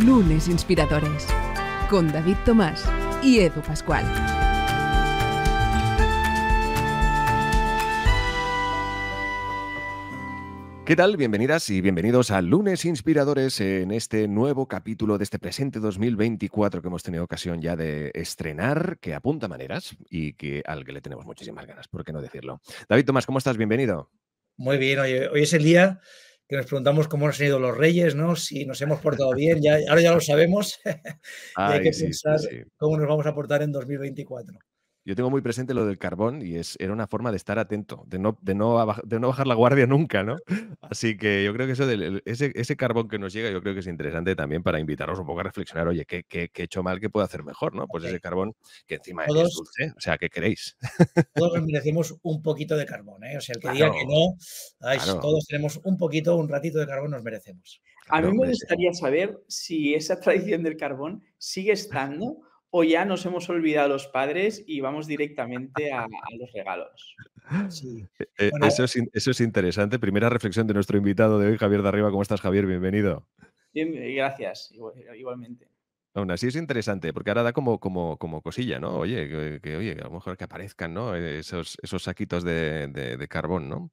Lunes Inspiradores con David Tomás y Edu Pascual. ¿Qué tal? Bienvenidas y bienvenidos a Lunes Inspiradores en este nuevo capítulo de este presente 2024 que hemos tenido ocasión ya de estrenar, que apunta maneras y que al que le tenemos muchísimas ganas, ¿por qué no decirlo? David Tomás, ¿cómo estás? Bienvenido. Muy bien, hoy es el día que nos preguntamos cómo han sido los reyes, ¿no? Si nos hemos portado bien, ya, ahora ya lo sabemos. y hay que pensar cómo nos vamos a portar en 2024. Yo tengo muy presente lo del carbón y es, era una forma de estar atento, de no, de, no de no bajar la guardia nunca, ¿no? Así que yo creo que eso ese, ese, carbón que nos llega, yo creo que es interesante también para invitarnos un poco a reflexionar, oye, ¿qué, qué, qué he hecho mal? ¿Qué puedo hacer mejor? ¿no? Pues ese carbón que encima es dulce, o sea, ¿qué queréis? Todos merecemos un poquito de carbón, ¿eh? O sea, el que diga que no, todos tenemos un poquito, un ratito de carbón nos merecemos. A mí me gustaría saber si esa tradición del carbón sigue estando o ya nos hemos olvidado los padres y vamos directamente a, los regalos. Eh, eh, eso, es, interesante. Primera reflexión de nuestro invitado de hoy, Javier de Arriba. ¿Cómo estás, Javier? Bienvenido. gracias, igualmente. Aún así es interesante, porque ahora da como, como, como cosilla, ¿no? Oye, que, oye, a lo mejor que aparezcan, Esos, esos saquitos de carbón, ¿no?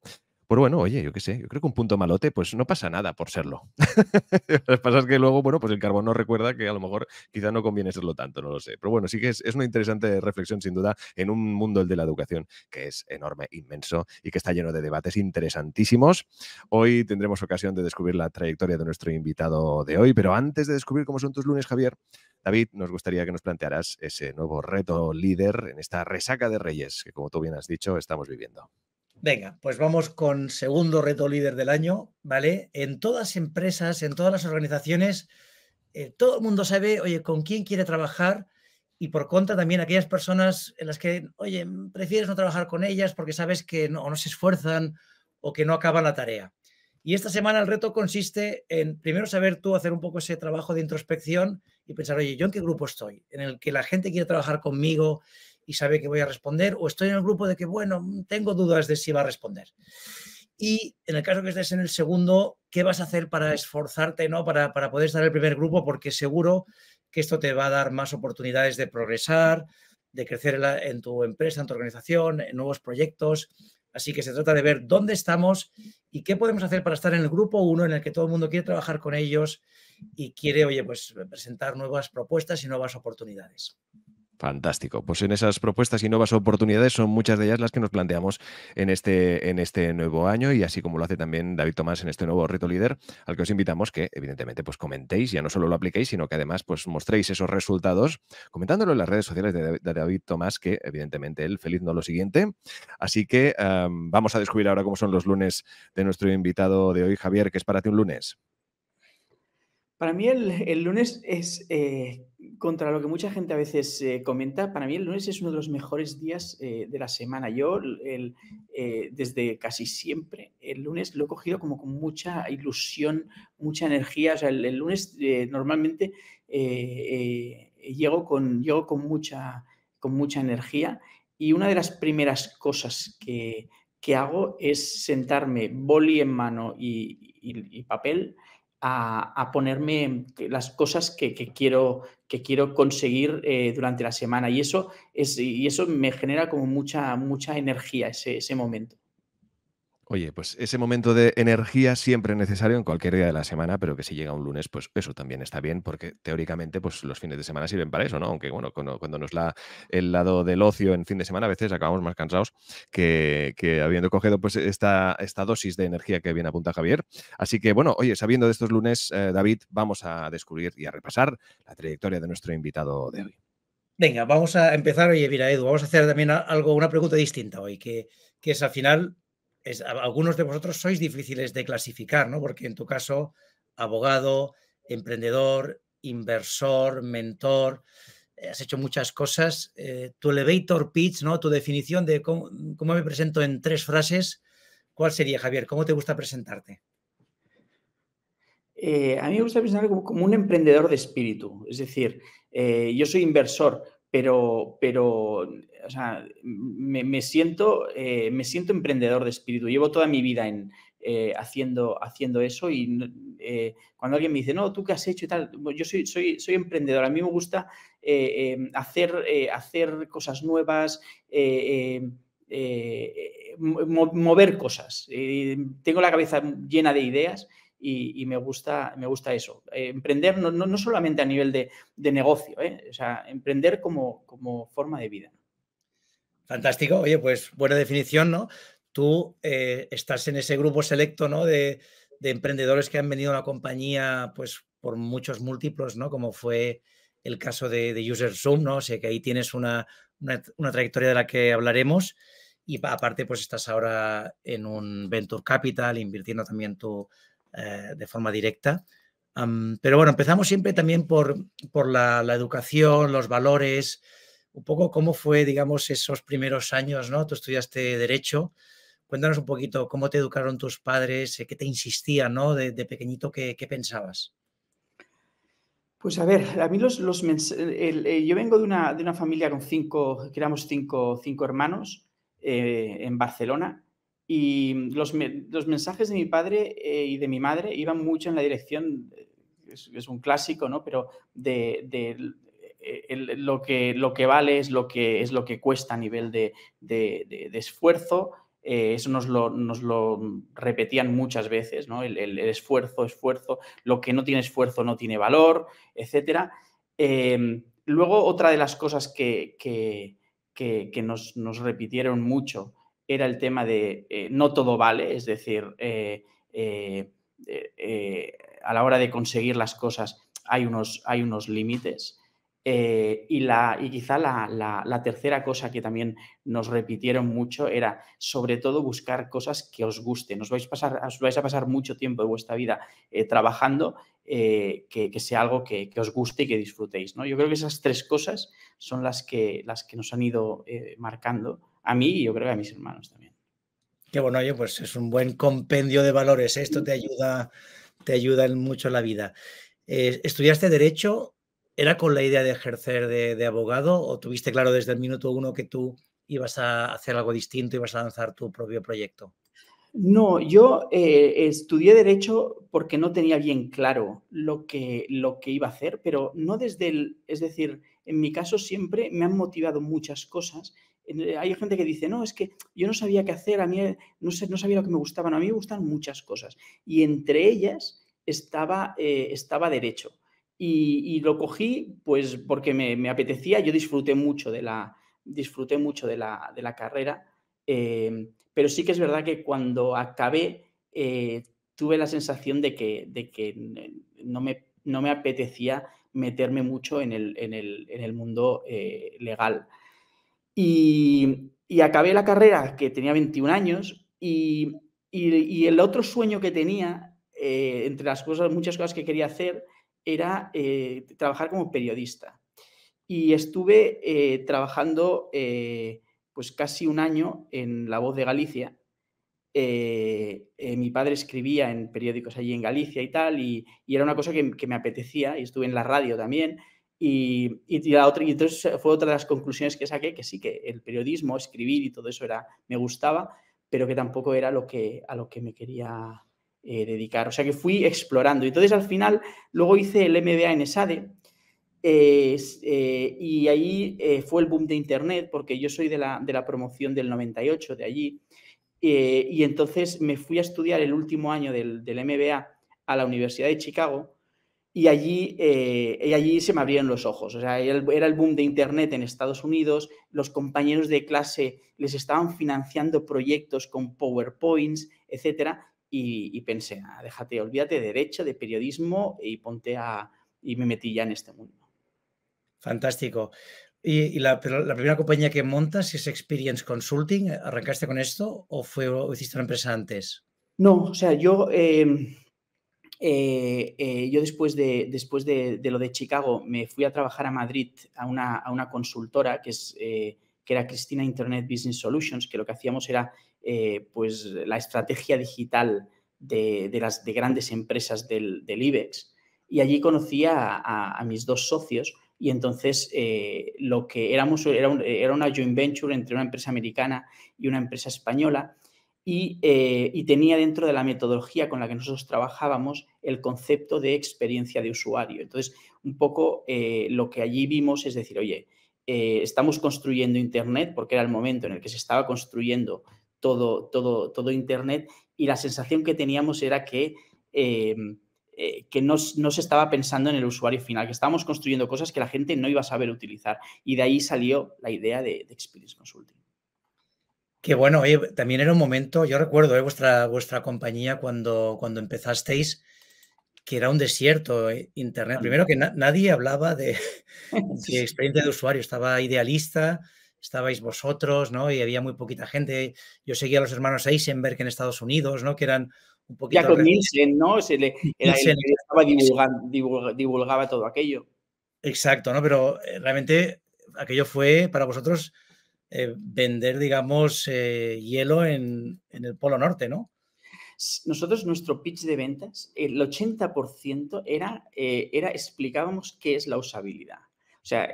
pues bueno, oye, yo qué sé, yo creo que un punto malote, pues no pasa nada por serlo. lo que pasa es que luego, bueno, pues el carbón nos recuerda que a lo mejor quizá no conviene serlo tanto, no lo sé. Pero bueno, sí que es, es, una interesante reflexión, sin duda, en un mundo el de la educación que es enorme, inmenso y que está lleno de debates interesantísimos. Hoy tendremos ocasión de descubrir la trayectoria de nuestro invitado de hoy, pero antes de descubrir cómo son tus lunes, Javier, David, nos gustaría que nos plantearas ese nuevo reto líder en esta resaca de reyes que, como tú bien has dicho, estamos viviendo. Venga, pues vamos con segundo reto líder del año, ¿vale? En todas empresas, en todas las organizaciones, eh, todo el mundo sabe, oye, con quién quiere trabajar y por contra también aquellas personas en las que, oye, prefieres no trabajar con ellas porque sabes que no, no se esfuerzan o que no acaban la tarea. Y esta semana el reto consiste en primero saber tú hacer un poco ese trabajo de introspección y pensar, oye, ¿yo en qué grupo estoy? ¿En el que la gente quiere trabajar conmigo? y sabe que voy a responder, o estoy en el grupo de que, bueno, mm, tengo dudas de si va a responder. Y en el caso que estés en el segundo, ¿qué vas a hacer para esforzarte, ¿no? para, poder estar en el primer grupo? Porque seguro que esto te va a dar más oportunidades de progresar, de crecer en, tu empresa, en tu organización, en nuevos proyectos. Así que se trata de ver dónde estamos y qué podemos hacer para estar en el grupo uno en el que todo el mundo quiere trabajar con ellos y quiere, oye, pues presentar nuevas propuestas y nuevas oportunidades. Fantástico. Pues en esas propuestas y nuevas oportunidades son muchas de ellas las que nos planteamos en este, en este nuevo año y así como lo hace también David Tomás en este nuevo reto líder al que os invitamos que evidentemente pues comentéis, ya no solo lo apliquéis, sino que además pues mostréis esos resultados comentándolo en las redes sociales de David Tomás que evidentemente él feliz no lo siguiente. Así que vamos a descubrir ahora cómo son los lunes de nuestro invitado de hoy, Javier, que es para ti un lunes. Para mí el, lunes es, eh, contra lo que mucha gente a veces eh, comenta, para mí el lunes es uno de los mejores días eh, de la semana. Yo desde casi siempre el lunes lo he cogido como con mucha ilusión, mucha energía. O sea, el, lunes normalmente llego, con, llego con, mucha, con mucha energía y una de las primeras cosas que, que hago es sentarme boli en mano y papel a, ponerme las cosas que, quiero, que quiero conseguir eh, durante la semana. Y eso, es, y eso me genera como mucha, mucha energía ese, ese momento. Oye, pues ese momento de energía siempre es necesario en cualquier día de la semana, pero que si llega un lunes, pues eso también está bien, porque teóricamente pues los fines de semana sirven para eso, ¿no? Aunque bueno, cuando, nos la el lado del ocio en fin de semana, a veces acabamos más cansados que, habiendo cogido pues esta, esta dosis de energía que bien apunta Javier. Así que bueno, oye, sabiendo de estos lunes, eh, David, vamos a descubrir y a repasar la trayectoria de nuestro invitado de hoy. Venga, vamos a empezar. Oye, mira, Edu, vamos a hacer también algo, una pregunta distinta hoy, que, que es al final algunos de vosotros sois difíciles de clasificar, ¿no? Porque en tu caso, abogado, emprendedor, inversor, mentor, eh, has hecho muchas cosas. Eh, tu elevator pitch, ¿no? Tu definición de cómo, me presento en tres frases, ¿cuál sería, Javier? ¿Cómo te gusta presentarte? Eh, a mí me gusta presentarme como, un emprendedor de espíritu, es decir, yo soy inversor, pero, pero me, siento, eh, me siento emprendedor de espíritu. Llevo toda mi vida en, eh, haciendo, haciendo eso y eh, cuando alguien me dice, no, ¿tú qué has hecho y tal? Yo soy, soy, soy emprendedor, a mí me gusta em, hacer, hacer cosas nuevas. Em, mover cosas. tengo la cabeza llena de ideas y, me, gusta, me gusta eso. Eh, emprender no, solamente a nivel de, negocio, ¿eh? o sea, emprender como, como forma de vida. Fantástico, oye, pues buena definición, ¿no? Tú eh, estás en ese grupo selecto, ¿no? De, emprendedores que han venido a la compañía, pues por muchos múltiplos, ¿no? Como fue el caso de, User Zoom ¿no? O sea, que ahí tienes una, trayectoria de la que hablaremos y aparte, pues estás ahora en un Venture Capital, invirtiendo también tu, eh, de forma directa. pero bueno, empezamos siempre también por, por la, educación, los valores, un poco cómo fue, digamos, esos primeros años, ¿no? Tú estudiaste Derecho. Cuéntanos un poquito cómo te educaron tus padres, eh, qué te insistía ¿no? De, pequeñito, ¿qué, pensabas? Pues a ver, a mí los, los yo vengo de una, de una, familia con cinco, que cinco, cinco hermanos eh, en Barcelona y los, los mensajes de mi padre eh, y de mi madre iban mucho en la dirección, eh, es, un clásico, ¿no? Pero de, eh, lo, que, lo que vale es lo que, es lo que cuesta a nivel de, esfuerzo. eso nos lo, repetían muchas veces, ¿no? El, esfuerzo, esfuerzo, lo que no tiene esfuerzo no tiene valor, etc. Em, luego, otra de las cosas que, nos, nos repitieron mucho era el tema de eh, no todo vale, es decir, eh, eh, a la hora de conseguir las cosas hay unos, hay unos límites. y, la, quizá la, tercera cosa que también nos repitieron mucho era sobre todo buscar cosas que os gusten. Os vais, pasar, vais a pasar mucho tiempo de vuestra vida trabajando que, sea algo que, os guste y que disfrutéis. ¿no? Yo creo que esas tres cosas son las que, las que nos han ido marcando a mí y yo creo que a mis hermanos también. Qué bueno, pues es un buen compendio de valores. Esto te ayuda, te ayuda mucho en la vida. Eh, ¿Estudiaste Derecho? ¿Era con la idea de ejercer de, abogado o tuviste claro desde el minuto uno que tú ibas a hacer algo distinto, ibas a lanzar tu propio proyecto? No, yo eh, estudié Derecho porque no tenía bien claro lo que, lo que iba a hacer, pero no desde el. Es decir, en mi caso siempre me han motivado muchas cosas eh, hay gente que dice, no, es que yo no sabía qué hacer, a mí eh, no, sé, no sabía lo que me gustaban, a mí me gustan muchas cosas. Y entre ellas estaba, eh, estaba derecho. Y, lo cogí pues porque me, apetecía, yo disfruté mucho de la, disfruté mucho de la, carrera, em, pero sí que es verdad que cuando acabé tuve la sensación de que, que no, me, no me apetecía meterme mucho en el, en el mundo legal. Y, acabé la carrera, que tenía 21 años, y, y, el otro sueño que tenía, eh, entre las cosas, muchas cosas que quería hacer, era eh, trabajar como periodista. Y estuve eh, trabajando pues casi un año en La Voz de Galicia. mi padre escribía en periódicos allí en Galicia y tal, y, era una cosa que me apetecía, y estuve en la radio también. Y, y, la y entonces eh, fue otra de las conclusiones que saqué, que sí, que el periodismo, escribir y todo eso era, me gustaba, pero que tampoco era lo que, a lo que me quería eh, dedicar. O sea que fui explorando. y Entonces al final, luego hice el MBA en e, eh, ESADE y ahí fue el boom de Internet, porque yo soy de la, de la promoción del 98, de allí. y entonces me fui a estudiar el último año del, del MBA a la Universidad de Chicago y allí, eh, allí se me abrieron los ojos. O sea, era el boom de Internet en Estados Unidos, los compañeros de clase les estaban financiando proyectos con PowerPoints, etcétera, y, pensé, ah, déjate, olvídate de derecho, de periodismo, y ponte a... y me metí ya en este mundo. Fantástico. ¿Y, la, primera compañía que montas es Experience Consulting? ¿Arrancaste con esto o, fue, hiciste una empresa antes? No, o sea, yo... Eh, eh, eh, yo después, de, después de, lo de Chicago me fui a trabajar a Madrid a una, consultora eh, que, era Cristina Internet Business Solutions, que lo que hacíamos era pues, la estrategia digital de, las grandes empresas del, IBEX. Y allí conocía a, mis dos socios y entonces lo que éramos era una joint venture entre una empresa americana y una empresa española eh, y, tenía dentro de la metodología con la que nosotros trabajábamos el concepto de experiencia de usuario. Entonces, un poco eh, lo que allí vimos es decir, oye, eh, estamos construyendo Internet, porque era el momento en el que se estaba construyendo todo, todo, todo Internet, y la sensación que teníamos era que, que no, se estaba pensando en el usuario final, que estábamos construyendo cosas que la gente no iba a saber utilizar. Y de ahí salió la idea de Experience Consulting. Que bueno, también era un momento, yo recuerdo eh, vuestra, vuestra compañía cuando, cuando empezasteis, que era un desierto eh, Internet. Primero que nadie hablaba de, experiencia de usuario, estaba idealista, estabais vosotros, ¿no? Y había muy poquita gente. Yo seguía a los hermanos Eisenberg en Estados Unidos, ¿no? Que eran un poquito... Ya con ¿no? Se le, estaba divulgando, divulgaba todo aquello. Exacto, ¿no? Pero eh, realmente aquello fue para vosotros eh, vender, digamos, eh, hielo en, el Polo Norte, ¿no? Nosotros, nuestro pitch de ventas, el 80% era, eh, era explicábamos qué es la usabilidad. O sea,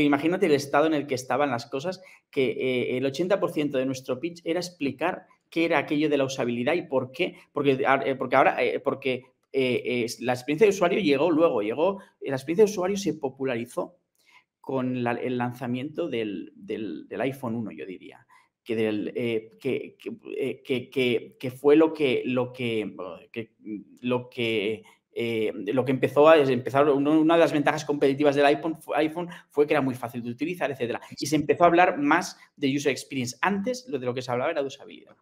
imagínate el estado en el que estaban las cosas, que el 80% de nuestro pitch era explicar qué era aquello de la usabilidad y por qué. Porque, ah, porque ahora, porque la experiencia de usuario llegó luego, llegó, la experiencia de usuario se popularizó con el lanzamiento del, iPhone 1, yo diría, eh, eh, que, que, que, fue lo que, lo que, oh, mm, lo que eh, lo que empezó a empezar, una de las ventajas competitivas del iPhone, iPhone, fue que era muy fácil de utilizar, etcétera. Y se empezó a hablar más de user experience. Antes lo de lo que se hablaba era de usabilidad.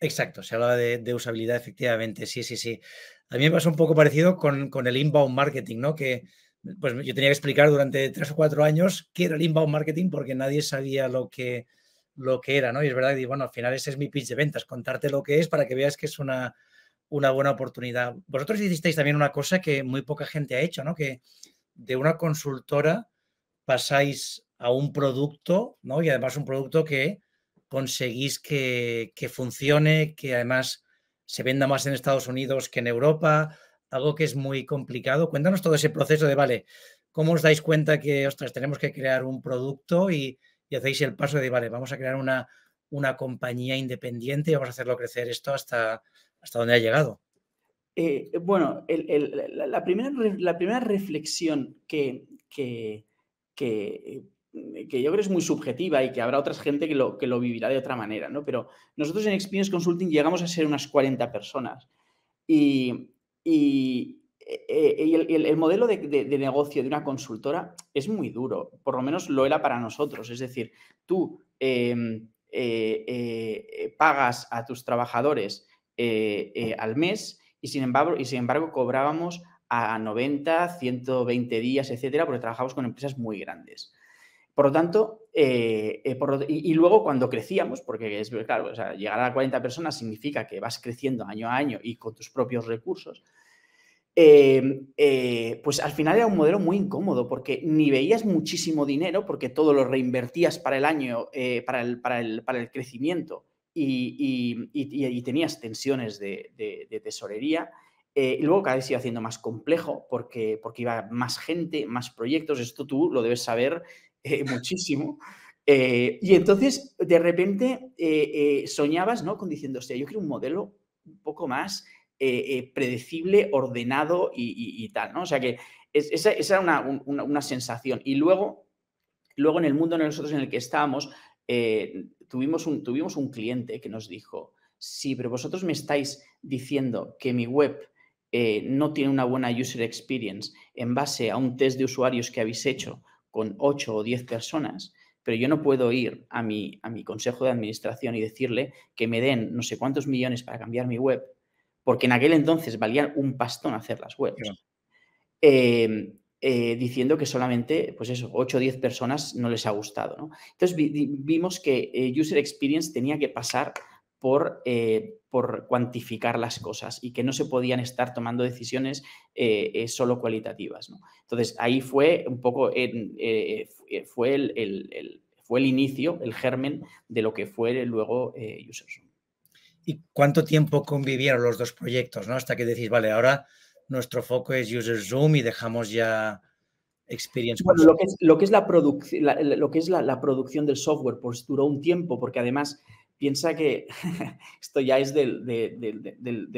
Exacto, se hablaba de, usabilidad, efectivamente. Sí, sí, sí. A mí me pasó un poco parecido con, con el inbound marketing, ¿no? Que pues yo tenía que explicar durante tres o cuatro años qué era el inbound marketing porque nadie sabía lo que, lo que era, ¿no? Y es verdad que, bueno, al final ese es mi pitch de ventas, contarte lo que es para que veas que es una, una buena oportunidad. Vosotros hicisteis también una cosa que muy poca gente ha hecho, ¿no? Que de una consultora pasáis a un producto, ¿no? Y además un producto que conseguís que, que funcione, que además se venda más en Estados Unidos que en Europa, algo que es muy complicado. Cuéntanos todo ese proceso de, vale, ¿cómo os dais cuenta que, ostras, tenemos que crear un producto y, hacéis el paso de, vale, vamos a crear una, una compañía independiente y vamos a hacerlo crecer esto hasta, hasta donde ha llegado? Eh, eh, bueno, la, primera, la primera reflexión eh, que, yo creo es muy subjetiva y que habrá otra gente que lo, que lo vivirá de otra manera, ¿no? Pero nosotros en Experience Consulting llegamos a ser unas 40 personas y, eh, eh, y, el, modelo de, negocio de una consultora es muy duro, por lo menos lo era para nosotros. Es decir, tú em, eh, pagas a tus trabajadores al mes y sin embargo, y sin embargo cobrábamos a 90, 120 días, etcétera, porque trabajamos con empresas muy grandes. Por lo tanto, eh, eh, y, luego cuando crecíamos, porque es claro, llegar a 40 personas significa que vas creciendo año a año y con tus propios recursos, em, eh, pues al final era un modelo muy incómodo porque ni veías muchísimo dinero porque todo lo reinvertías para el año, para el, para, el, crecimiento y, tenías tensiones de, tesorería. y luego cada vez iba haciendo más complejo porque, porque iba más gente, más proyectos. Esto tú lo debes saber eh, muchísimo. Eh, y entonces, de repente, eh, soñabas ¿no? con diciendo, yo quiero un modelo un poco más predecible, ordenado y, tal, ¿no? O sea que esa, era una, sensación. Y luego, luego, en el mundo en el nosotros en el que estábamos, tuvimos, un, tuvimos un cliente que nos dijo, sí, pero vosotros me estáis diciendo que mi web no tiene una buena user experience en base a un test de usuarios que habéis hecho con 8 o 10 personas, pero yo no puedo ir a mi, a mi consejo de administración y decirle que me den no sé cuántos millones para cambiar mi web, porque en aquel entonces valía un pastón hacer las webs. Eh, eh, diciendo que solamente, pues eso, 8 o 10 personas no les ha gustado. ¿no? Entonces vimos que eh, User Experience tenía que pasar eh, por, cuantificar las cosas y que no se podían estar tomando decisiones eh, eh, solo cualitativas. ¿no? Entonces, ahí fue un poco, fue, el, fue el inicio, el germen de lo que fue luego zoom ¿Y cuánto tiempo convivieron los dos proyectos? ¿no? Hasta que decís, vale, ahora nuestro foco es User Zoom y dejamos ya Experience. lo que es, la, lo que es la, la, producción del software, pues duró un tiempo, porque además piensa que esto ya es de,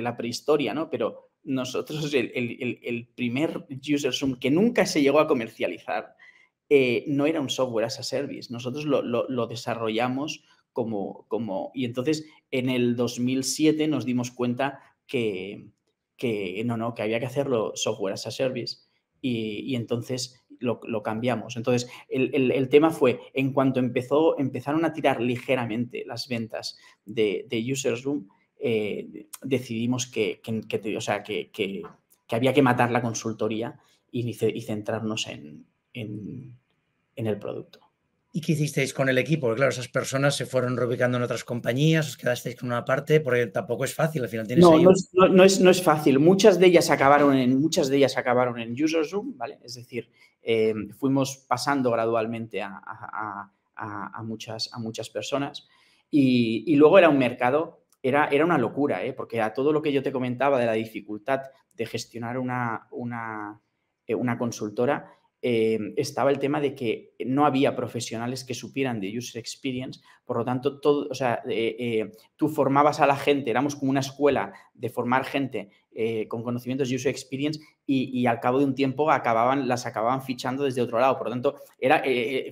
la prehistoria, ¿no? Pero nosotros, el, primer user Zoom que nunca se llegó a comercializar, eh, no era un software as a service. Nosotros lo, desarrollamos como, como, Y entonces, en el 2007 nos dimos cuenta que, que, no, no, que había que hacerlo software as a service. Y, y entonces lo, cambiamos. Entonces, el, tema fue, en cuanto empezó, empezaron a tirar ligeramente las ventas de, de Users Room, eh, decidimos que, que, o sea, que, había que matar la consultoría y, centrarnos en el producto. ¿Y qué hicisteis con el equipo? Porque claro, esas personas se fueron reubicando en otras compañías, os quedasteis con una parte, porque tampoco es fácil, al final tienes no, no, es, no, es, fácil. Muchas de ellas acabaron en, muchas de ellas acabaron en UserZoom, ¿vale? Es decir, em, fuimos pasando gradualmente a, a, a, a, muchas, a muchas personas. Y, y luego era un mercado era, era, una locura, ¿eh? porque a todo lo que yo te comentaba de la dificultad de gestionar una, una, eh, una consultora, Em, estaba el tema de que no había profesionales que supieran de user experience, por lo tanto, todo, sea, eh, eh, tú formabas a la gente, éramos como una escuela de formar gente eh, con conocimientos de user experience y, al cabo de un tiempo acababan, las acababan fichando desde otro lado, por lo tanto, era,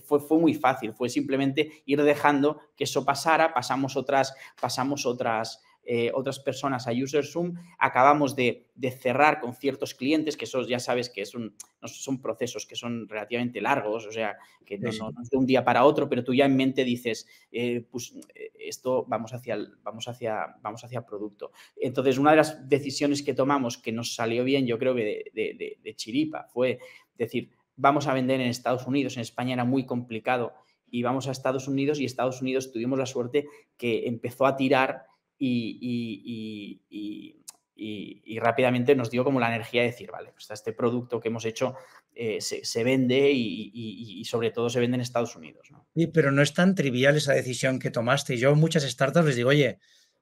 fue, fue muy fácil, fue simplemente ir dejando que eso pasara, pasamos otras, pasamos otras eh, otras personas a UserZoom. Acabamos de, cerrar con ciertos clientes, que eso ya sabes que son procesos que son relativamente largos, o sea, que no, de un día para otro, pero tú ya en mente dices, eh, pues eh, esto vamos hacia, vamos, hacia, vamos hacia producto. Entonces, una de las decisiones que tomamos que nos salió bien, yo creo que de, de chiripa, fue decir, vamos a vender en Estados Unidos, en España era muy complicado y vamos a Estados Unidos y Estados Unidos tuvimos la suerte que empezó a tirar y, rápidamente nos dio como la energía de decir, vale, pues este producto que hemos hecho eh, se, vende y, sobre todo se vende en Estados Unidos. pero no es tan trivial esa decisión que tomaste. Yo muchas startups les digo, oye,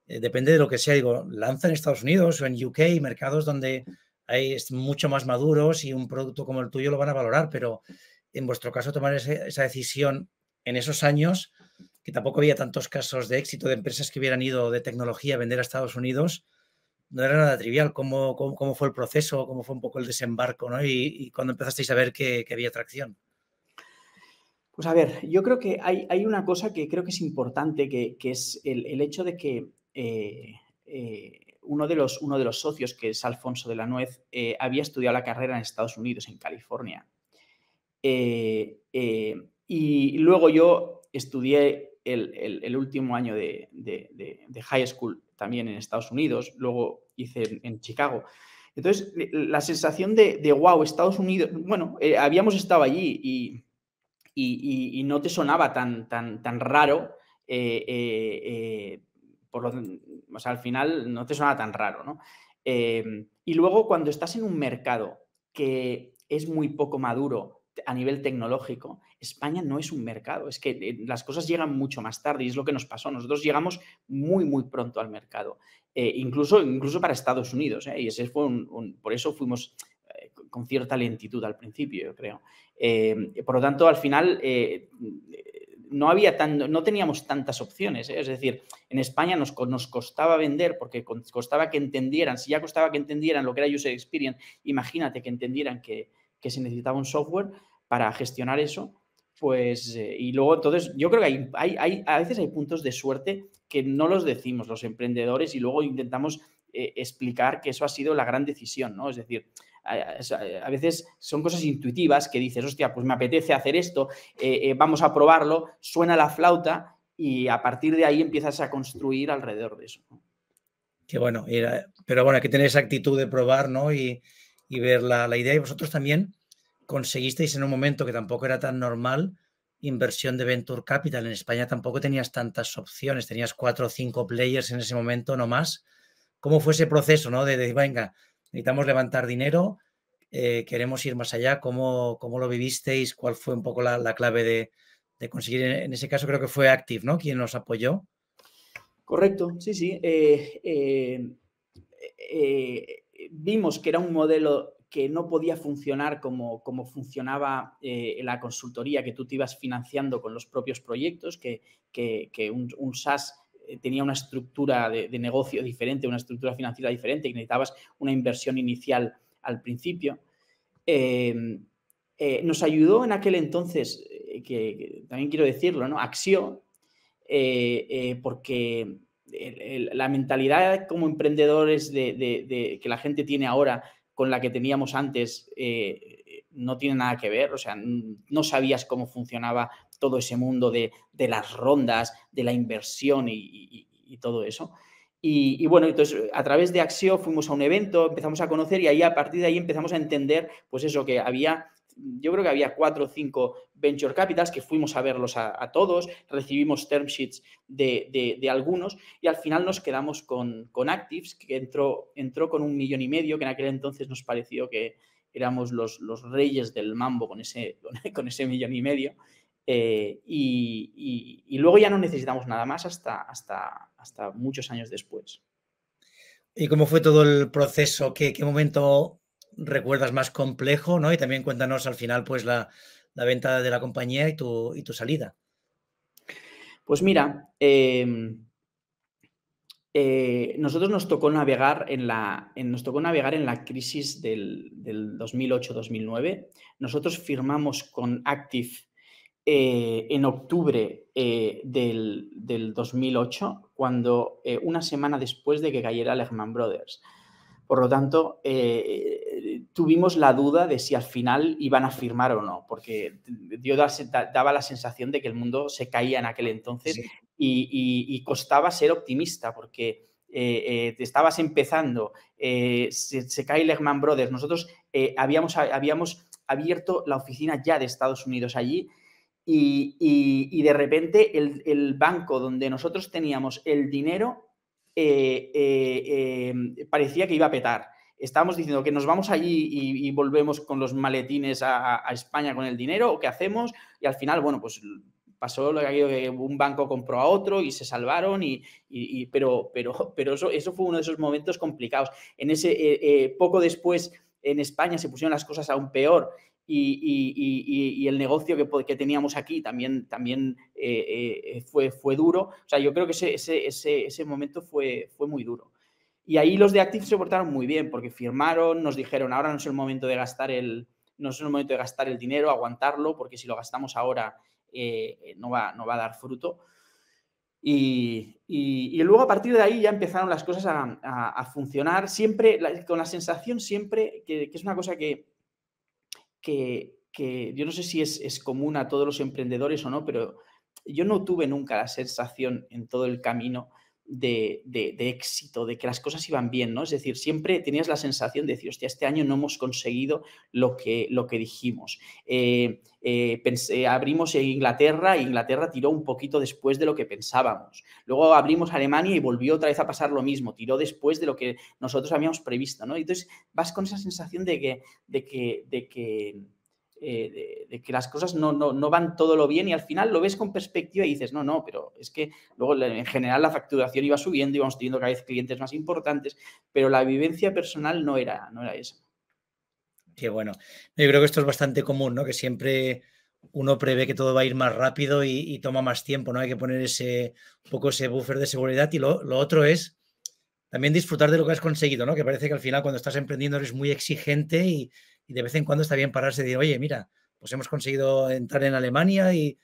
eh, depende de lo que sea, digo, lanza en Estados Unidos o en UK, mercados donde hay mucho más maduros y un producto como el tuyo lo van a valorar, pero en vuestro caso tomar esa decisión en esos años que tampoco había tantos casos de éxito de empresas que hubieran ido de tecnología a vender a Estados Unidos, no era nada trivial cómo, fue el proceso, cómo fue un poco el desembarco, ¿no? Y, cuando empezasteis a ver que, había tracción. Pues a ver, yo creo que hay, hay una cosa que creo que es importante, que, es el, hecho de que eh, eh, uno de, los, uno de los socios, que es Alfonso de la Nuez, eh, había estudiado la carrera en Estados Unidos, en California. y luego yo estudié el, último año de, high school también en Estados Unidos, luego hice en, Chicago. Entonces, la sensación de, wow, Estados Unidos, bueno, eh, habíamos estado allí y, no te sonaba tan, tan, tan raro. Eh, eh, por lo, al final no te sonaba tan raro, ¿no? y luego cuando estás en un mercado que es muy poco maduro, a nivel tecnológico, España no es un mercado, es que eh, las cosas llegan mucho más tarde y es lo que nos pasó. Nosotros llegamos muy, muy pronto al mercado, eh, incluso, incluso para Estados Unidos, ¿eh? y ese fue un, por eso fuimos con cierta lentitud al principio, yo creo. por lo tanto, al final no había tan, no teníamos tantas opciones. Es decir, en España nos, nos, costaba vender porque costaba que entendieran, si ya costaba que entendieran lo que era User Experience, imagínate que entendieran que, que se necesitaba un software para gestionar eso, pues, eh, y luego entonces yo creo que hay, hay, a veces hay puntos de suerte que no los decimos los emprendedores y luego intentamos eh, explicar que eso ha sido la gran decisión, ¿no? Es decir, a, veces son cosas intuitivas que dices, hostia, pues me apetece hacer esto, eh, vamos a probarlo, suena la flauta y a partir de ahí empiezas a construir alrededor de eso. ¿no? Que bueno, era, pero bueno, hay que tener esa actitud de probar, ¿no? Y, ver la, la idea y vosotros también conseguisteis en un momento que tampoco era tan normal inversión de Venture Capital. En España tampoco tenías tantas opciones, tenías cuatro o cinco players en ese momento, no más. ¿Cómo fue ese proceso, no? De, venga, necesitamos levantar dinero, eh, queremos ir más allá. ¿Cómo, lo vivisteis? ¿Cuál fue un poco la, clave de, conseguir? En ese caso creo que fue Active, ¿no? Quien nos apoyó. Correcto, sí, sí. Eh, eh, vimos que era un modelo que no podía funcionar como, funcionaba eh, la consultoría, que tú te ibas financiando con los propios proyectos, que, un, SaaS eh, tenía una estructura de, negocio diferente, una estructura financiera diferente, y necesitabas una inversión inicial al principio. Eh, nos ayudó en aquel entonces, que, también quiero decirlo, ¿no? Axio, porque la mentalidad como emprendedores de, que la gente tiene ahora con la que teníamos antes eh, no tiene nada que ver, o sea, no sabías cómo funcionaba todo ese mundo de, las rondas, de la inversión y, todo eso. Y, y, bueno, entonces a través de Axio fuimos a un evento, empezamos a conocer y ahí a partir de ahí empezamos a entender, pues eso, que había yo creo que había cuatro o cinco venture capitals que fuimos a verlos a, todos, recibimos term sheets de, algunos y al final nos quedamos con, Actives, que entró, entró con un millón y medio, que en aquel entonces nos pareció que éramos los, reyes del mambo con ese, con ese millón y medio. Eh, y, luego ya no necesitamos nada más hasta, hasta, hasta muchos años después. ¿Y cómo fue todo el proceso? ¿Qué, qué momento recuerdas más complejo, ¿no? Y también cuéntanos al final, pues, la, venta de la compañía y tu, salida. Pues mira, em, eh, nosotros nos tocó navegar en la, nos tocó navegar en la crisis del, 2008-2009. Nosotros firmamos con Active eh, en octubre eh, del, 2008, cuando una semana después de que cayera Lehman Brothers. Por lo tanto, tuvimos la duda de si al final iban a firmar o no, porque yo daba la sensación de que el mundo se caía en aquel entonces y, costaba ser optimista, porque eh, eh, te estabas empezando, eh, se, cae Lehman Brothers, nosotros habíamos, habíamos abierto la oficina ya de Estados Unidos allí y, de repente el, banco donde nosotros teníamos el dinero parecía que iba a petar estamos diciendo que nos vamos allí y, volvemos con los maletines a, España con el dinero o qué hacemos y al final, bueno, pues pasó lo que un banco compró a otro y se salvaron y, pero, pero, pero eso, fue uno de esos momentos complicados. En ese, eh, eh, poco después en España se pusieron las cosas aún peor y, el negocio que, teníamos aquí también, también eh, fue, fue duro. O sea, yo creo que ese, ese, ese momento fue, fue muy duro. Y ahí los de Active se portaron muy bien porque firmaron, nos dijeron, ahora no es el momento de gastar el, no el momento de gastar el dinero, aguantarlo, porque si lo gastamos ahora eh, no, va, no va a dar fruto. Y, luego a partir de ahí ya empezaron las cosas a, funcionar, siempre con la sensación siempre que, es una cosa que, que, yo no sé si es común a todos los emprendedores o no, pero yo no tuve nunca la sensación en todo el camino de, éxito, de que las cosas iban bien, ¿no? Es decir, siempre tenías la sensación de decir, hostia, este año no hemos conseguido lo que, lo que dijimos. Eh, eh, abrimos Inglaterra e Inglaterra tiró un poquito después de lo que pensábamos. Luego abrimos Alemania y volvió otra vez a pasar lo mismo, tiró después de lo que nosotros habíamos previsto, ¿no? Entonces vas con esa sensación de de que, de que eh, de, que las cosas no, no, van todo lo bien y al final lo ves con perspectiva y dices, no, no, pero es que luego en general la facturación iba subiendo, íbamos teniendo cada vez clientes más importantes, pero la vivencia personal no era, no era esa. Qué bueno. Yo creo que esto es bastante común, ¿no? Que siempre uno prevé que todo va a ir más rápido y, toma más tiempo, ¿no? Hay que poner ese un poco ese buffer de seguridad y lo, lo otro es también disfrutar de lo que has conseguido, ¿no? Que parece que al final cuando estás emprendiendo eres muy exigente y, y de vez en cuando está bien pararse y decir, oye, mira, pues hemos conseguido entrar en Alemania y...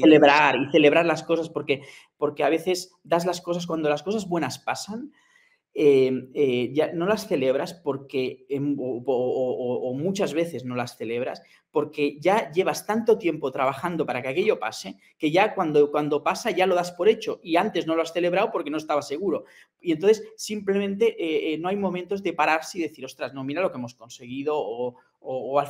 Celebrar y celebrar las cosas, porque, porque a veces das las cosas, cuando las cosas buenas pasan, Em, eh, ya no las celebras porque, em, o, muchas veces no las celebras, porque ya llevas tanto tiempo trabajando para que aquello pase, que ya cuando, cuando pasa ya lo das por hecho y antes no lo has celebrado porque no estaba seguro. Y entonces simplemente eh, eh, no hay momentos de pararse y decir, ostras, no, mira lo que hemos conseguido o... al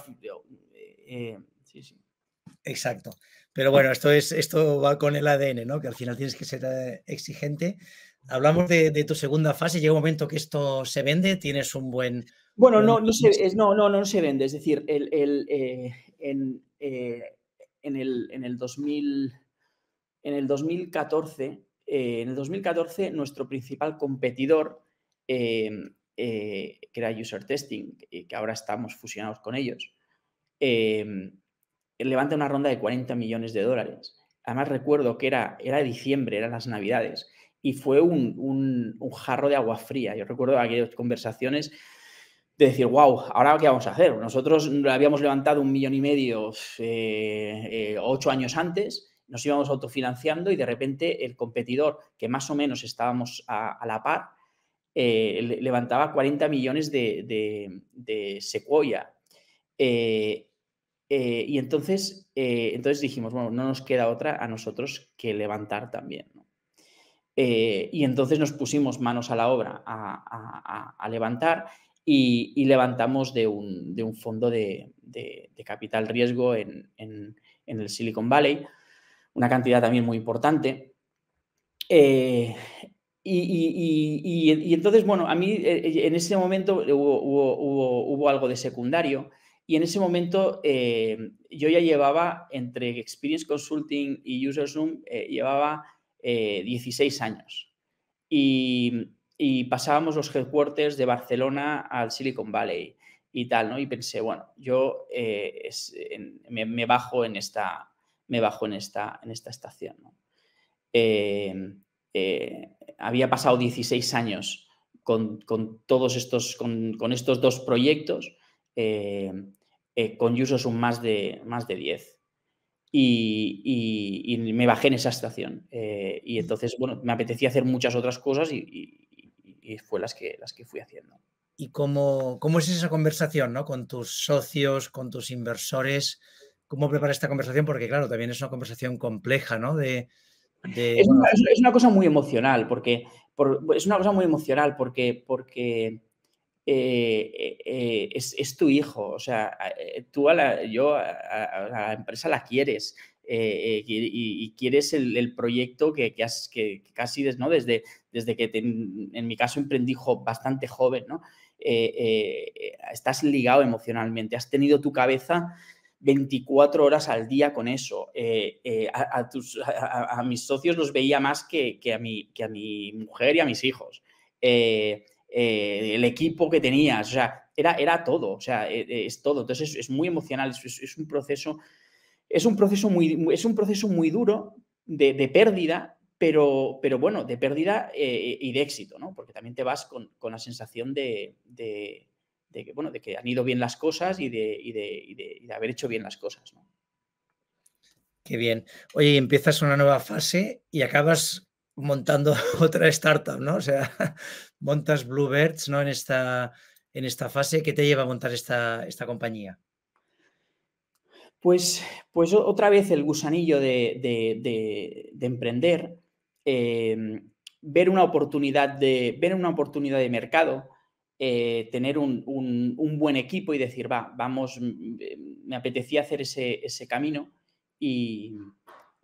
Exacto. Pero bueno, esto, es, esto va con el ADN, ¿no? Que al final tienes que ser exigente, hablamos de, tu segunda fase, llega un momento que esto se vende, tienes un buen... Bueno, no, no, se, no, no, no se vende, es decir, el, el, eh, en, eh, en, el, en, el 2000, en el 2014, eh, en el 2014 nuestro principal competidor, em, que era User Testing, que ahora estamos fusionados con ellos, em, levanta una ronda de 40 millones de dólares. Además recuerdo que era, era diciembre, eran las navidades y fue un, jarro de agua fría. Yo recuerdo aquellas conversaciones de decir, wow, ahora qué vamos a hacer. Nosotros habíamos levantado un millón y medio eh, eh, ocho años antes, nos íbamos autofinanciando y de repente el competidor, que más o menos estábamos a, la par, eh, levantaba 40 millones de, de, secuoya. y entonces, entonces dijimos, bueno, no nos queda otra a nosotros que levantar también. Eh, y entonces nos pusimos manos a la obra a, levantar y, levantamos de un, fondo de, capital riesgo en, el Silicon Valley, una cantidad también muy importante. Eh, y, entonces, bueno, a mí eh, en ese momento hubo, algo de secundario. Y en ese momento yo ya llevaba entre Experience Consulting y UserZoom, zoom llevaba 16 eh, años. Y, pasábamos los headquarters de Barcelona al Silicon Valley y tal, ¿no? Y pensé, bueno, yo eh, me, bajo en esta, me bajo en esta, en esta estación, ¿no? Eh, había pasado 16 años con, todos estos, con, estos dos proyectos, con usos un más de, más de 10. Y, me bajé en esa estación. Eh, y entonces, bueno, me apetecía hacer muchas otras cosas y, fue las que, las que fui haciendo. ¿Y cómo, cómo es esa conversación ¿no? con tus socios, con tus inversores? ¿Cómo prepara esta conversación? Porque claro, también es una conversación compleja, ¿no? De, Es, una, cosa muy emocional, porque es una cosa muy emocional porque, porque eh, eh, es, tu hijo, o sea, eh, tú a la, yo, a, la empresa la quieres. y, quieres el, proyecto que, que, has, casi desde, desde que en mi caso emprendí bastante joven, ¿no? estás ligado emocionalmente, has tenido tu cabeza 24 horas al día con eso. a, mis socios los veía más que, a mi, que a mi mujer y a mis hijos. Eh, el equipo que tenías, o sea, era, era todo, o sea, e, e, es, todo. Entonces es, muy emocional, es, un proceso, es un proceso muy, es un proceso muy duro de, pérdida, pero, pero bueno, de pérdida eh, y de éxito, ¿no? Porque también te vas con, la sensación de, que, bueno, de que han ido bien las cosas y de, haber hecho bien las cosas, ¿no? Qué bien. Oye, empiezas una nueva fase y acabas montando otra startup, ¿no? O sea, montas Bluebirds, ¿no? En esta, en esta fase, ¿qué te lleva a montar esta, esta compañía? Pues, pues otra vez el gusanillo de, emprender, em, ver, una oportunidad de, ver una oportunidad de mercado, eh, tener un, buen equipo y decir, va, vamos, mm, eh, me apetecía hacer ese, ese camino y,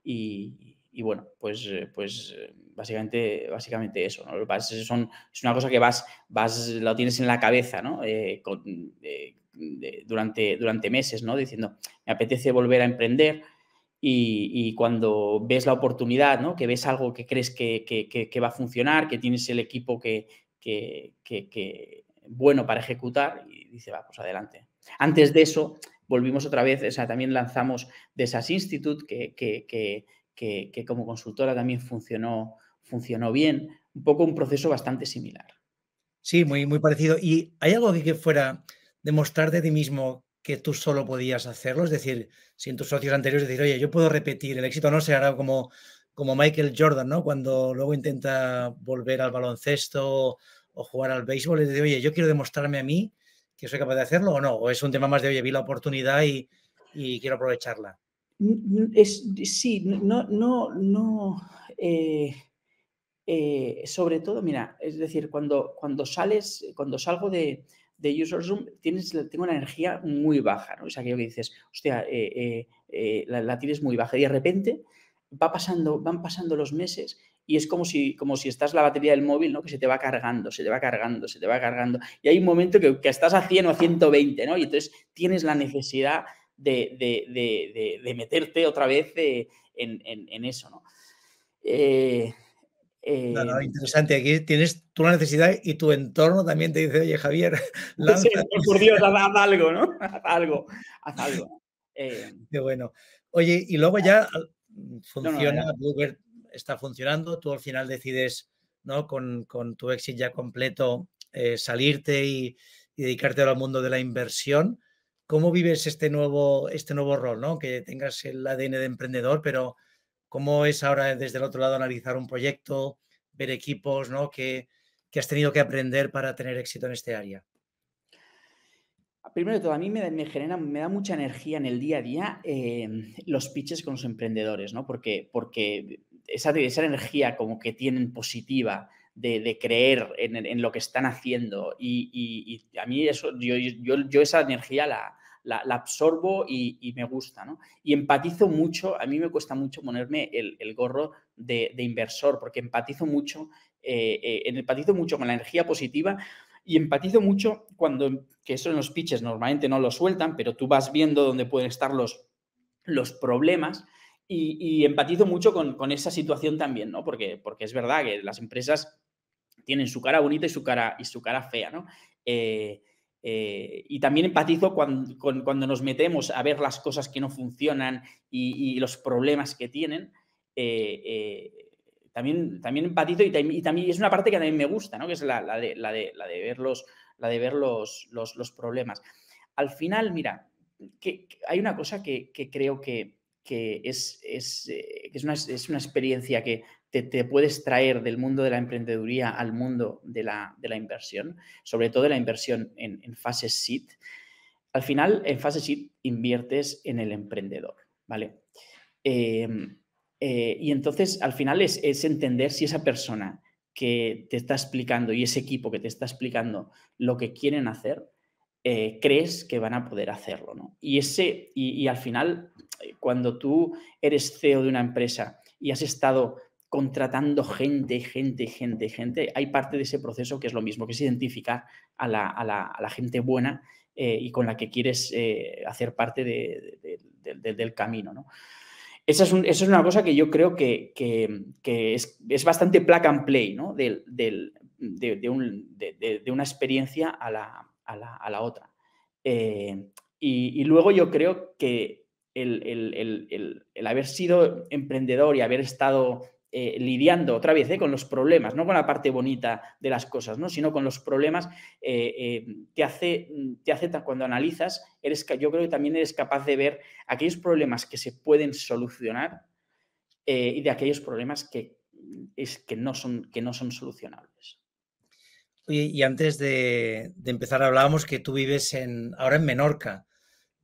y y bueno, pues, eh, pues eh, básicamente, básicamente eso. ¿no? son, es una cosa que vas, vas, lo tienes en la cabeza, ¿no? Eh, durante, durante meses, ¿no? Diciendo, me apetece volver a emprender. Y, cuando ves la oportunidad, ¿no? Que ves algo que crees que, va a funcionar, que tienes el equipo que, bueno para ejecutar, y dice, va, pues adelante. Antes de eso, volvimos otra vez, o sea, también lanzamos de SAS Institute, que que, como consultora también funcionó, funcionó bien, un poco un proceso bastante similar. Sí, muy, muy parecido. ¿Y hay algo que, que fuera demostrarte de ti mismo que tú solo podías hacerlo? Es decir, si en tus socios anteriores decir, oye, yo puedo repetir, el éxito no Se como, como Michael Jordan, ¿no? Cuando luego intenta volver al baloncesto o jugar al béisbol, es decir, oye, yo quiero demostrarme a mí que soy capaz de hacerlo o no, o es un tema más de, oye, vi la oportunidad y quiero aprovecharla es, sí, no, no, no eh, eh, sobre todo, mira, es decir, cuando, cuando sales, cuando salgo de, de User room tienes, tengo una energía muy baja, ¿no? Es aquello que dices, hostia, eh, la, tienes muy baja. Y de repente va pasando, van pasando los meses y es como si, como si estás la batería del móvil, ¿no? Que se te va cargando, se te va cargando, se te va cargando. Y hay un momento que, estás a 100 o a 120, ¿no? Y entonces tienes la necesidad de, meterte otra vez eh, en, eso, ¿no? Eh, eh, interesante. Aquí tienes tú necesidad y tu entorno también te dice, oye, Javier, por Dios, haz, algo, ¿no? algo, bueno. Oye, y luego ya mm, funciona, está funcionando, tú al final decides, ¿no? Con, tu exit ya completo, salirte y, y, dedicarte al mundo de la inversión. ¿Cómo vives este nuevo, este nuevo rol? ¿no? Que tengas el ADN de emprendedor, pero ¿cómo es ahora desde el otro lado analizar un proyecto, ver equipos, ¿no? ¿Qué, has tenido que aprender para tener éxito en este área? Ah, primero de todo, a mí me, genera, me da mucha energía en el día a día em, los pitches con los emprendedores, ¿no? Porque, porque esa, esa energía como que tienen positiva de, creer en, lo que están haciendo. Y, a mí eso, yo, esa energía la, absorbo y, me gusta, ¿no? Y empatizo mucho, a mí me cuesta mucho ponerme el, gorro de, inversor, porque empatizo mucho, eh, eh, empatizo mucho con la energía positiva, y empatizo mucho cuando, que eso en los pitches normalmente no lo sueltan, pero tú vas viendo dónde pueden estar los, los problemas y, empatizo mucho con, esa situación también, ¿no? Porque, porque es verdad que las empresas tienen su cara bonita y su cara, y su cara fea, ¿no? Eh, eh, y también empatizo cuando, nos metemos a ver las cosas que no funcionan y, los problemas que tienen. Eh, también, también empatizo y, también es una parte que a mí me gusta, ¿no? que es la, de, la, de, la ver, los, la de ver los, problemas. Al final, mira, que, hay una cosa que, creo que, es, es, una, es, una, experiencia que, te, puedes traer del mundo de la emprendeduría al mundo de la, inversión, sobre todo de la inversión en, fase SIT. Al final, en fase SIT inviertes en el emprendedor, ¿vale? Em, eh, y entonces, al final es, entender si esa persona que te está explicando y ese equipo que te está explicando lo que quieren hacer, eh, crees que van a poder hacerlo. ¿no? Y, ese, y, al final, eh, cuando tú eres CEO de una empresa y has estado contratando gente, gente, gente, gente. Hay parte de ese proceso que es lo mismo, que es identificar a la, gente buena eh, y con la que quieres eh, hacer parte del camino. ¿no? Esa, es una cosa que yo creo que, es, bastante plug and play de, una experiencia a la, otra. Eh, y, luego yo creo que el, el, haber sido emprendedor y haber estado eh, lidiando otra vez eh, con los problemas, no con la parte bonita de las cosas, ¿no? sino con los problemas eh, te hace, mm, te cuando analizas, eres, yo creo que también eres capaz de ver aquellos problemas que se pueden solucionar y de aquellos problemas que, mm, es, que, no son, que no son solucionables. y antes de, empezar hablábamos que tú vives en, ahora en Menorca,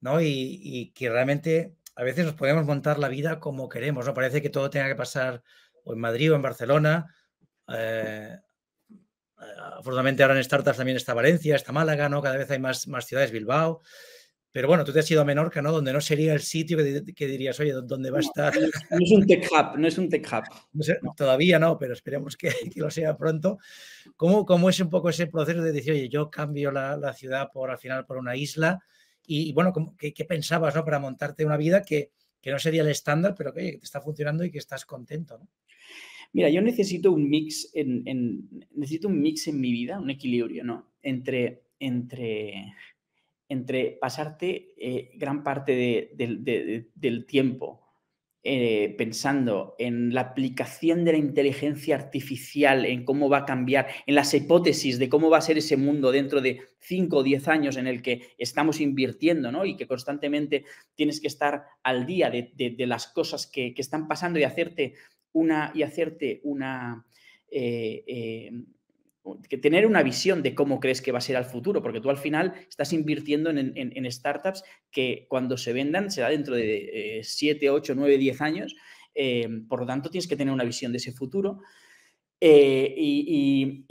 ¿no? Y, y que realmente a veces nos podemos montar la vida como queremos, ¿no? Parece que todo tenga que pasar o en Madrid o en Barcelona. Eh, eh, afortunadamente ahora en startups también está Valencia, está Málaga, ¿no? Cada vez hay más, más ciudades, Bilbao. Pero bueno, tú te has ido a Menorca, ¿no? Donde no sería el sitio que, dirías, oye, ¿dónde va a estar? No, es un tech hub, no es un tech hub. Todavía no, pero esperemos que, lo sea pronto. ¿Cómo, ¿Cómo es un poco ese proceso de decir, oye, yo cambio la, ciudad por al final por una isla? Y, bueno, ¿qué, pensabas, Para montarte una vida que, que no sería el estándar, pero que te está funcionando y que estás contento, Mira, yo necesito un mix en, necesito un mix en mi vida, un equilibrio, ¿no? Entre, entre, entre pasarte eh, gran parte del tiempo eh, pensando en la aplicación de la inteligencia artificial, en cómo va a cambiar, en las hipótesis de cómo va a ser ese mundo dentro de 5 o 10 años en el que estamos invirtiendo, Y que constantemente tienes que estar al día de, las cosas que, están pasando y hacerte una, y hacerte una eh, eh, que tener una visión de cómo crees que va a ser el futuro, porque tú al final estás invirtiendo en, startups que cuando se vendan será dentro de 7, 8, 9, 10 años, eh, por lo tanto tienes que tener una visión de ese futuro. Eh, y,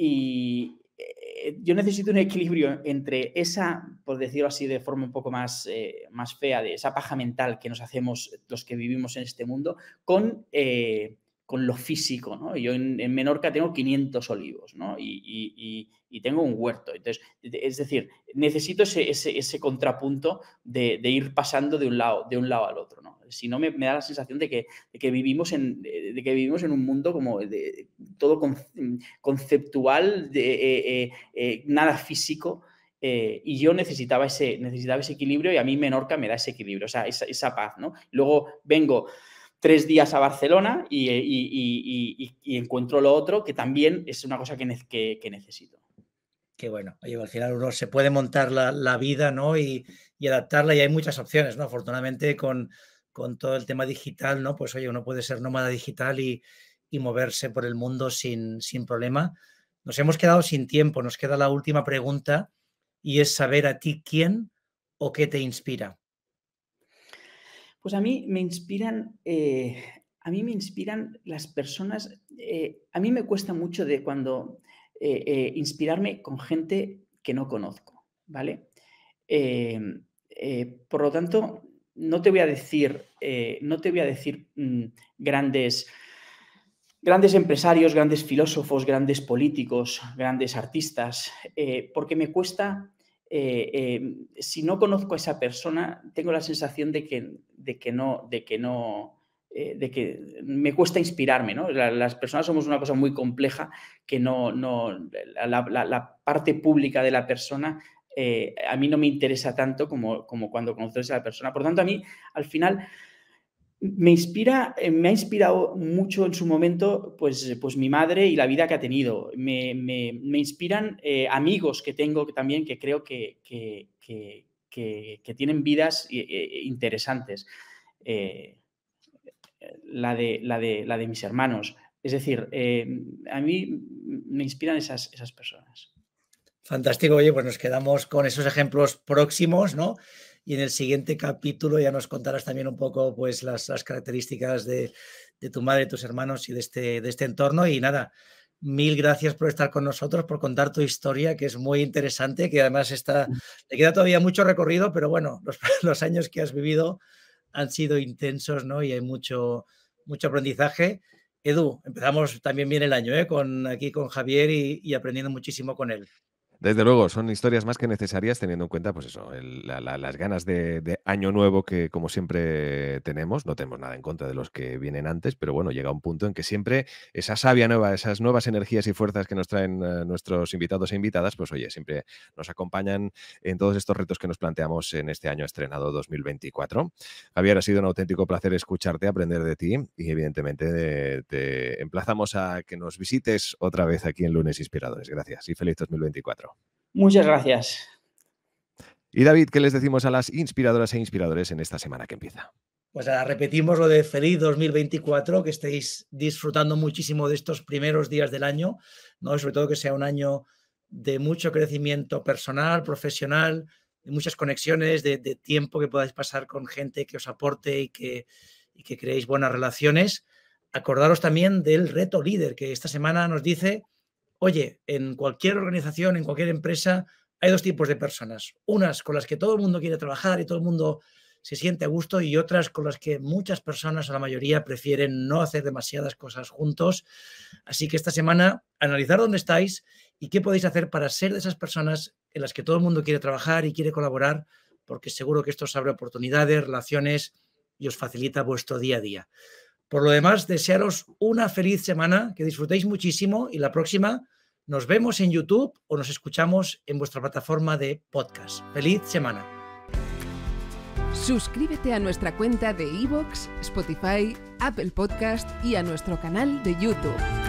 eh, yo necesito un equilibrio entre esa, por decirlo así de forma un poco más, más fea, de esa paja mental que nos hacemos los que vivimos en este mundo, con con lo físico, ¿no? Yo en, Menorca tengo 500 olivos, ¿no? Y, tengo un huerto. Entonces, es decir, necesito ese, contrapunto de, ir pasando de un lado, de un lado al otro, Si no, me, da la sensación de que, vivimos, en, un mundo como todo conceptual, de, eh, eh, eh, nada físico, y yo necesitaba ese, equilibrio y a mí Menorca me da ese equilibrio, o sea, esa, esa paz, ¿no? Luego vengo tres días a Barcelona y, encuentro lo otro, que también es una cosa que, que, necesito. Qué bueno. Oye, al final uno se puede montar la, vida ¿no? y, adaptarla y hay muchas opciones, ¿no? Afortunadamente con, todo el tema digital, ¿no? Pues oye, uno puede ser nómada digital y, moverse por el mundo sin problema. Nos hemos quedado sin tiempo, nos queda la última pregunta y es saber a ti quién o qué te inspira. Pues a mí me inspiran, eh, a mí me inspiran las personas, eh, a mí me cuesta mucho de cuando eh, inspirarme con gente que no conozco, ¿vale? Em, por lo tanto, no te voy a decir, no te voy a decir mm, grandes, grandes empresarios, grandes filósofos, grandes políticos, grandes artistas, porque me cuesta eh, em, si no conozco a esa persona, tengo la sensación de que, de que no, de que no, eh, de que me cuesta inspirarme, ¿no? las personas somos una cosa muy compleja que no, no la, parte pública de la persona eh, a mí no me interesa tanto como, como cuando conozco a la persona. Por tanto, a mí, al final, me inspira, eh, me ha inspirado mucho en su momento, pues, pues mi madre y la vida que ha tenido. Me, me, me inspiran eh, amigos que tengo también que creo que, que, que, que tienen vidas eh, interesantes. la, de, la, de, la de mis hermanos. Es decir, a mí me inspiran esas, esas personas. Fantástico, oye, pues nos quedamos con esos ejemplos próximos, ¿no? y en el siguiente capítulo ya nos contarás también un poco pues, las, características de, tu madre, tus hermanos y este, de este, entorno. Y nada, mil gracias por estar con nosotros, por contar tu historia, que es muy interesante, que además está, le queda todavía mucho recorrido, pero bueno, los, años que has vivido han sido intensos, ¿no? Y hay mucho, mucho aprendizaje. Edu, empezamos también bien el año, ¿eh? Con, aquí con Javier y aprendiendo muchísimo con él. Desde luego, son historias más que necesarias teniendo en cuenta, pues eso, las ganas de, año nuevo que como siempre tenemos. No tenemos nada en contra de los que vienen antes, pero bueno, llega un punto en que siempre esa savia nueva, esas nuevas energías y fuerzas que nos traen eh, nuestros invitados e invitadas, pues oye, siempre nos acompañan en todos estos retos que nos planteamos en este año estrenado 2024. Javier, ha sido un auténtico placer escucharte, aprender de ti y evidentemente eh, te emplazamos a que nos visites otra vez aquí en Lunes Inspiradores. Gracias y feliz 2024. Muchas gracias. Y David, ¿qué les decimos a las inspiradoras e inspiradores en esta semana que empieza? Pues repetimos lo de feliz 2024, que estéis disfrutando muchísimo de estos primeros días del año, ¿no? sobre todo que sea un año de mucho crecimiento personal, profesional, de muchas conexiones, de, tiempo que podáis pasar con gente que os aporte y que creéis buenas relaciones. Acordaros también del reto líder, que esta semana nos dice Oye, en cualquier organización, en cualquier empresa, hay dos tipos de personas. Unas con las que todo el mundo quiere trabajar y todo el mundo se siente a gusto y otras con las que muchas personas, o la mayoría, prefieren no hacer demasiadas cosas juntos. Así que esta semana analizar dónde estáis y qué podéis hacer para ser de esas personas en las que todo el mundo quiere trabajar y quiere colaborar, porque seguro que esto os abre oportunidades, relaciones y os facilita vuestro día a día. Por lo demás, desearos una feliz semana, que disfrutéis muchísimo y la próxima nos vemos en YouTube o nos escuchamos en vuestra plataforma de podcast. ¡Feliz semana! Suscríbete a nuestra cuenta de iVoox, Spotify, Apple Podcast y a nuestro canal de YouTube.